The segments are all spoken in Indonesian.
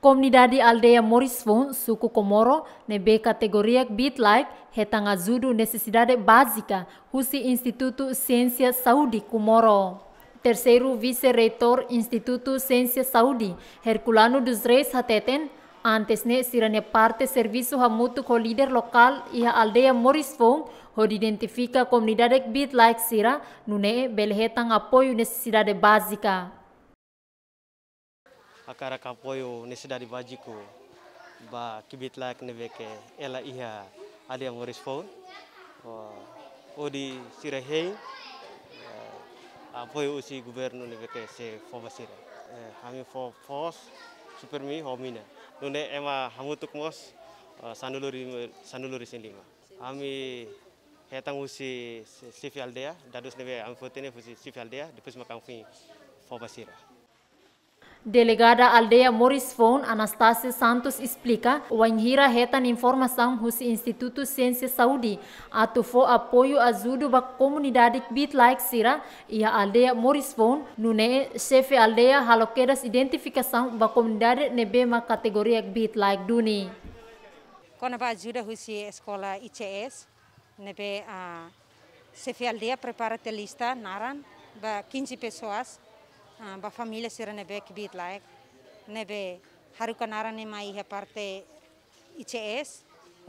Komunidade aldeia Morisfun, suku Komoro, nebe categoria like heta ngazudu nesesidade básica, husi Institutu Ciência Saudi Komoro. Terceiro vice-reitor Instituto Ciência Saudi, Herculano dos Reis Hateten, ne sirane parte servisu hamutu ko líder lokal iha aldeia Morisfon, onde identifica a comunidade BitLife sira, nune belhetang apoio nesesidade básica akara kapoyo ni di bajiku ba kibitlak beke, ela iha ada yang moris o di sirahei apoi usi gubernur beke se fobasira kami eh, fo pos supermi homina nune ema hamutuk mos sanuluri sanuluri sinlima kami hetang usi sifialdea dadus nebe amfotene fusi sifialdea dipus makang fi fobasira Delegada aldeia Morris Fon, Anastácia Santos, explica o Anhira retan informação do Instituto Ciência Saúde, a tufo apoio ajuda da comunidade like Sira e a aldeia Morris Fon, nune chefe aldeia haloquedas identificação da comunidade nebema categoria Bitlaik Duni. Quando vai ajuda a escola ICS, nebe a ah, chefe aldeia prepara a lista, naran, 15 pessoas, Ah, ba família sira nebe kibit laik eh. nebe haruka naran ne mai he parte ICS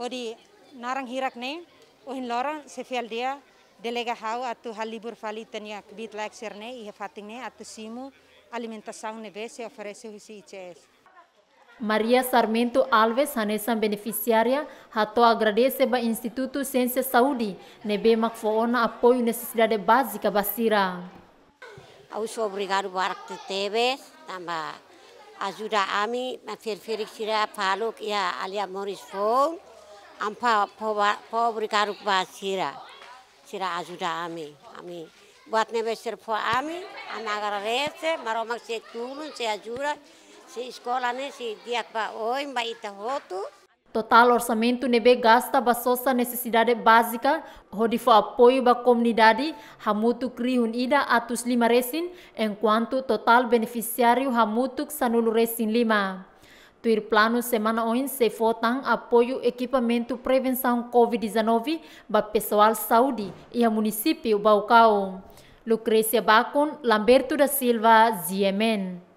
odi narang hirak ne ohin lorang sefial dia delega hau atu halibur fali tenia kibit laik sir ne ihe fating ne atu simu alimentação nebe se oferece o ICS Maria Sarmento Alves Hanesan beneficiaria, ratou agradece ba Instituto Ciência Saudi nebe macfoona apoio necessidade básica basira. Auso obrigado barak tebes tamba ajuda ami ma ferferik sira paluk ya alia moris fon ampa po obrigado ba sira sira ajuda ami ami buat nebeser po ami anagara rese maromak se tulun se ajura se sekolah ne se diak ba oim ba ita hotu Total orçamento nebe gasta basosa necessidade básica, rodifo apoio ba comunidade, hamutu krihun ida atus lima resin, enquanto total beneficiário hamutuk sanulu resin lima. Tuir plano semana oin se fotam apoio equipamento prevenção Covid-19 ba pessoal saúde e a município Baucau. Lucrecia Bacon, Lamberto da Silva, Ziemen.